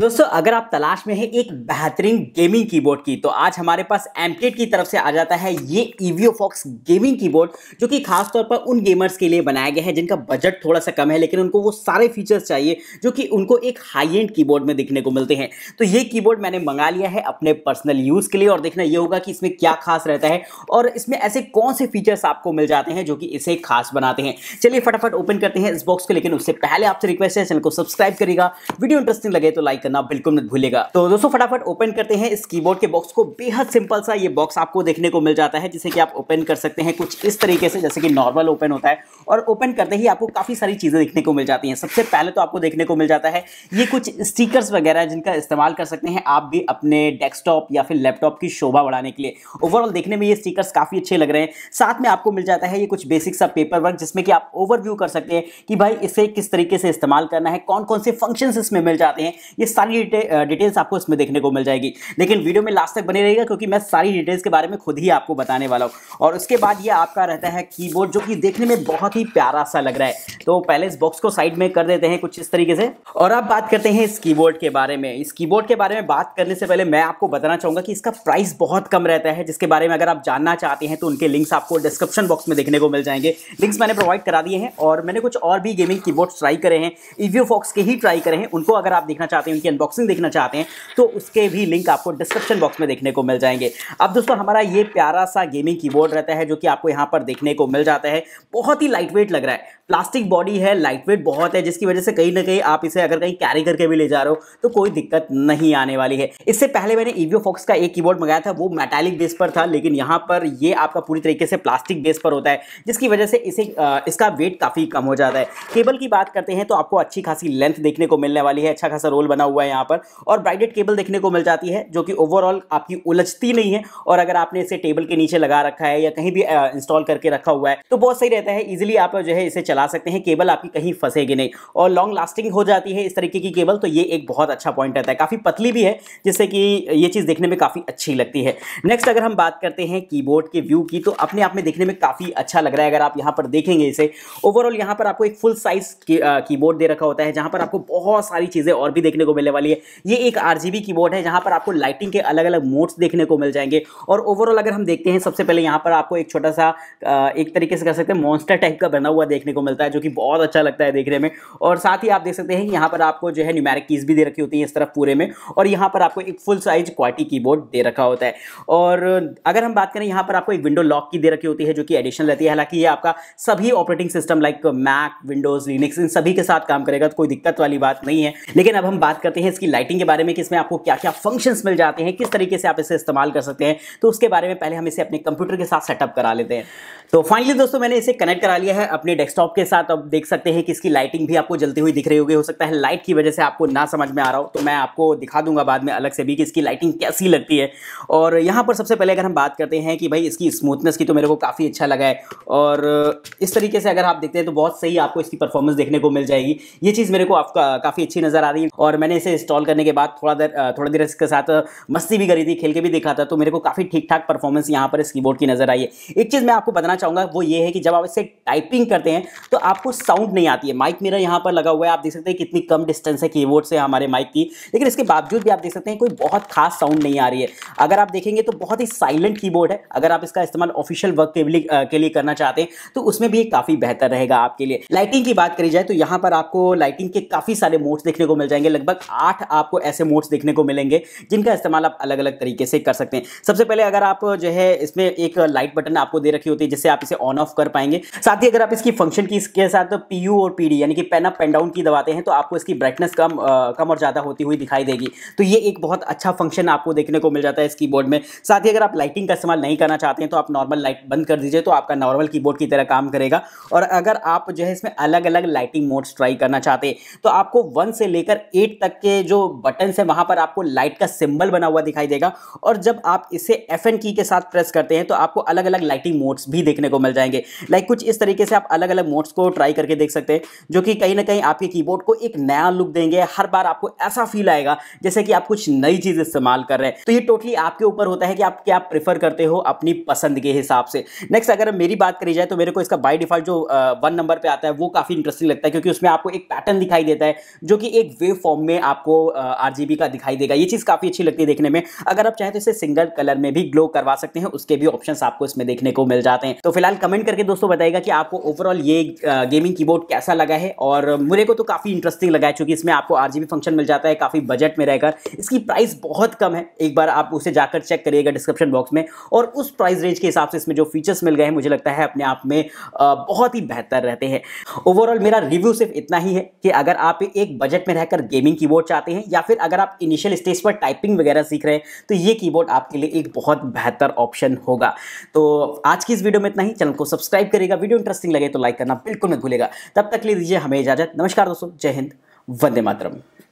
दोस्तों अगर आप तलाश में हैं एक बेहतरीन गेमिंग कीबोर्ड की तो आज हमारे पास एमटेड की तरफ से आ जाता है ये ईवीओ फॉक्स गेमिंग कीबोर्ड जो कि खासतौर पर उन गेमर्स के लिए बनाया गया है जिनका बजट थोड़ा सा कम है लेकिन उनको वो सारे फीचर्स चाहिए जो कि उनको एक हाई एंड कीबोर्ड में दिखने को मिलते हैं तो ये की मैंने मंगा लिया है अपने पर्सनल यूज़ के लिए और देखना ये होगा कि इसमें क्या खास रहता है और इसमें ऐसे कौन से फीचर्स आपको मिल जाते हैं जो कि इसे खास बनाते हैं चलिए फटाफट ओपन करते हैं इस बॉक्स को लेकिन उससे पहले आपसे रिक्वेस्ट है चैनल को सब्सक्राइब करेगा वीडियो इंटरेस्टिंग लगे तो लाइक करना बिल्कुल मत भूलेगा तो दोस्तों फटाफट ओपन करते हैं इस कीबोर्ड के बॉक्स को बेहद सिंपल सा ये बॉक्स आपको देखने को मिल जाता है जिसे कि आप ओपन कर सकते हैं कुछ इस तरीके से जैसे कि नॉर्मल ओपन होता है और ओपन करते ही आपको काफ़ी सारी चीज़ें देखने को मिल जाती हैं सबसे पहले तो आपको देखने को मिल जाता है ये कुछ स्टिकर्स वगैरह जिनका इस्तेमाल कर सकते हैं आप भी अपने डेस्कटॉप या फिर लैपटॉप की शोभा बढ़ाने के लिए ओवरऑल देखने में ये स्टिकर्स काफ़ी अच्छे लग रहे हैं साथ में आपको मिल जाता है ये कुछ बेसिक सा पेपर वर्क जिसमें कि आप ओवरव्यू कर सकते हैं कि भाई इसे किस तरीके से इस्तेमाल करना है कौन कौन से फंक्शन इसमें मिल जाते हैं ये ये सारी डिटेल्स आपको इसमें देखने को मिल जाएगी लेकिन वीडियो में लास्ट तक बने रहेगा क्योंकि मैं सारी डिटेल्स के बारे में खुद ही आपको बताने वाला हूँ और उसके बाद ये आपका रहता है कीबोर्ड जो कि देखने में बहुत ही प्यारा सा लग रहा है तो पहले इस बॉक्स को साइड में कर देते हैं कुछ इस तरीके से और अब बात करते हैं इस कीबोर्ड के बारे में इस कीबोर्ड के बारे में बात करने से पहले मैं आपको बताना चाहूंगा कि इसका प्राइस बहुत कम रहता है जिसके बारे में अगर आप जानना चाहते हैं तो उनके लिंक्स आपको डिस्क्रिप्शन बॉक्स में देखने को मिल जाएंगे लिंक्स मैंने प्रोवाइड करा दिए हैं और मैंने कुछ और भी गेमिंग कीबोर्ड ट्राई करे हैं ईवीओ फॉक्स के ही ट्राई करे हैं उनको अगर आप देखना चाहते हैं इनकी अनबॉक्सिंग देखना चाहते हैं तो उसके भी लिंक आपको डिस्क्रिप्शन बॉक्स में देखने को मिल जाएंगे अब दोस्तों हमारा ये प्यारा सा गेमिंग कीबोर्ड रहता है जो कि आपको यहाँ पर देखने को मिल जाता है बहुत ही लाइट लग रहा है प्लास्टिक बॉडी है लाइट बहुत है जिसकी वजह से कहीं ना कहीं आप इसे अगर कहीं कैरी करके भी ले जा रहे हो तो कोई दिक्कत नहीं आने वाली है इससे पहले मैंने ईवीओ फॉक्स का एक कीबोर्ड मंगाया था वो मेटालिक बेस पर था लेकिन यहाँ पर ये आपका पूरी तरीके से प्लास्टिक बेस पर होता है जिसकी वजह से इसे इसका वेट काफ़ी कम हो जाता है केबल की बात करते हैं तो आपको अच्छी खासी लेंथ देखने को मिलने वाली है अच्छा खासा रोल बना बना हुआ है यहाँ पर और ब्राइडेड केबल देखने को मिल जाती है जो कि ओवरऑल आपकी उलझती नहीं है और अगर आपने इसे टेबल के नीचे लगा रखा है या कहीं भी इंस्टॉल करके रखा हुआ है तो बहुत सही रहता है इजिली आप जो है इसे चला सकते हैं केबल आपकी कहीं फंसेगी नहीं और लॉन्ग लास्टिंग हो जाती है इस तरीके की केबल तो ये एक बहुत अच्छा पॉइंट रहता है काफ़ी पतली भी है जिससे कि ये चीज़ देखने में काफ़ी अच्छी लगती है नेक्स्ट अगर हम बात करते हैं कीबोर्ड के व्यू की तो अपने आप में देखने में काफ़ी अच्छा लग रहा है अगर आप यहाँ पर देखेंगे इसे ओवरऑल यहाँ पर आपको एक फुल साइज की, कीबोर्ड दे रखा होता है जहाँ पर आपको बहुत सारी चीज़ें और भी देखने को मिलने वाली है ये एक आर कीबोर्ड है जहाँ पर आपको लाइटिंग के अलग अलग मोड्स देखने को मिल जाएंगे और ओवरऑल अगर हम देखते हैं सबसे पहले यहाँ पर आपको एक छोटा सा एक तरीके से कह सकते हैं मॉन्स्टर टाइप का बना हुआ देखने को मिलता है जो कि बहुत अच्छा लगता है देखने में और साथ ही आप देख सकते हैं यहाँ पर आपको जो है न्यूमेरिक कीज़ भी दे रखी होती है इस तरफ पूरे में और यहाँ पर आपको एक फुल साइज क्वालिटी कीबोर्ड दे रखा होता है और अगर हम बात करें यहाँ पर आपको एक विंडो लॉक की दे रखी होती है जो कि एडिशनल रहती है हालांकि ये आपका सभी operating system like Mac Windows Linux इन सभी के साथ काम करेगा तो कोई दिक्कत वाली बात नहीं है लेकिन अब हम बात करते हैं इसकी लाइटिंग के बारे में कि इसमें आपको क्या क्या फंक्शंस मिल जाते हैं किस तरीके से आप इसे इस्तेमाल कर सकते हैं तो उसके बारे में पहले हम इसे अपने कंप्यूटर के साथ सेटअप करा लेते हैं तो फाइनली दोस्तों मैंने इसे कनेक्ट करा लिया है अपने डेस्कटॉप के साथ अब देख सकते हैं कि इसकी लाइटिंग भी आपको जलती हुई दिख रही होगी हो सकता है लाइट की वजह से आपको ना समझ में आ रहा हो तो मैं आपको दिखा दूंगा बाद में अलग से भी कि इसकी लाइटिंग कैसी लगती है और यहाँ पर सबसे पहले अगर हम बात करते हैं कि भाई इसकी स्मूथनेस की तो मेरे को काफ़ी अच्छा लगा है और इस तरीके से अगर आप देखते हैं तो बहुत सही आपको इसकी परफॉर्मेंस देखने को मिल जाएगी ये चीज़ मेरे को आपका काफ़ी अच्छी नज़र आ रही है और मैंने मैंने इसे इंस्टॉल करने के बाद थोड़ा देर थोड़ी देर इसके साथ मस्ती भी करी थी खेल के भी देखा था तो मेरे को काफ़ी ठीक ठाक परफॉर्मेंस यहाँ पर इस कीबोर्ड की नज़र आई है एक चीज़ मैं आपको बताना चाहूँगा वो ये है कि जब आप इसे टाइपिंग करते हैं तो आपको साउंड नहीं आती है माइक मेरा यहाँ पर लगा हुआ है आप देख सकते हैं कितनी कम डिस्टेंस है कीबोर्ड से हमारे माइक की लेकिन इसके बावजूद भी आप देख सकते हैं कोई बहुत खास साउंड नहीं आ रही है अगर आप देखेंगे तो बहुत ही साइलेंट कीबोर्ड है अगर आप इसका इस्तेमाल ऑफिशियल वर्क के लिए के लिए करना चाहते हैं तो उसमें भी काफ़ी बेहतर रहेगा आपके लिए लाइटिंग की बात करी जाए तो यहाँ पर आपको लाइटिंग के काफ़ी सारे मोड्स देखने को मिल जाएंगे लगभग आठ आपको ऐसे मोड्स देखने को मिलेंगे जिनका इस्तेमाल आप अलग अलग तरीके से कर सकते हैं सबसे पहले अगर आप जो है इसमें एक लाइट बटन आपको दे रखी होती है जिससे आप इसे ऑन ऑफ कर पाएंगे साथ ही अगर आप इसकी फंक्शन की इसके साथ तो पी और पी यानी कि पेन अप पेन डाउन की दबाते हैं तो आपको इसकी ब्राइटनेस कम कम और ज़्यादा होती हुई दिखाई देगी तो ये एक बहुत अच्छा फंक्शन आपको देखने को मिल जाता है इस कीबोर्ड में साथ ही अगर आप लाइटिंग का इस्तेमाल नहीं करना चाहते हैं तो आप नॉर्मल लाइट बंद कर दीजिए तो आपका नॉर्मल कीबोर्ड की तरह काम करेगा और अगर आप जो है इसमें अलग अलग लाइटिंग मोड्स ट्राई करना चाहते हैं तो आपको वन से लेकर एट तक के जो बटन है वहां पर आपको लाइट का सिंबल बना हुआ दिखाई देगा और जब आप इसे एफ की के साथ प्रेस करते हैं तो आपको अलग अलग लाइटिंग मोड्स भी देखने को मिल जाएंगे लाइक कुछ इस तरीके से आप अलग अलग मोड्स को ट्राई करके देख सकते हैं जो कि कहीं ना कहीं आपके कीबोर्ड को एक नया लुक देंगे हर बार आपको ऐसा फील आएगा जैसे कि आप कुछ नई चीज़ इस्तेमाल कर रहे हैं तो ये टोटली आपके ऊपर होता है कि आप क्या प्रेफर करते हो अपनी पसंद के हिसाब से नेक्स्ट अगर मेरी बात करी जाए तो मेरे को इसका बाई डिफॉल्ट जो वन नंबर पे आता है वो काफ़ी इंटरेस्टिंग लगता है क्योंकि उसमें आपको एक पैटर्न दिखाई देता है जो कि एक वेव फॉर्म में आपको आर का दिखाई देगा ये चीज़ काफ़ी अच्छी लगती है देखने में अगर आप चाहें तो इसे सिंगल कलर में भी ग्लो करवा सकते हैं उसके भी ऑप्शन आपको इसमें देखने को मिल जाते हैं तो फिलहाल कमेंट करके दोस्तों बताएगा कि आपको ओवरऑल ये गेमिंग कीबोर्ड कैसा लगा है और मुझे को तो काफ़ी इंटरेस्टिंग लगा है क्योंकि इसमें आपको आर फंक्शन मिल जाता है काफ़ी बजट में रहकर इसकी प्राइस बहुत कम है एक बार आप उसे जाकर चेक करिएगा डिस्क्रिप्शन बॉक्स में और उस प्राइस रेंज के हिसाब से इसमें जो फीचर्स मिल गए हैं मुझे लगता है अपने आप में बहुत ही बेहतर रहते हैं ओवरऑल मेरा रिव्यू सिर्फ इतना ही है कि अगर आप एक बजट में रहकर गेमिंग कीबोर्ड चाहते हैं या फिर अगर आप इनिशियल स्टेज पर टाइपिंग वगैरह सीख रहे हैं तो ये कीबोर्ड आपके लिए एक बहुत बेहतर ऑप्शन होगा तो आज की इस वीडियो में इतना ही चैनल को सब्सक्राइब करेगा वीडियो इंटरेस्टिंग लगे तो लाइक करना बिल्कुल न भूलेगा तब तक ले दीजिए हमें इजाजत नमस्कार दोस्तों जय हिंद वंदे मातरम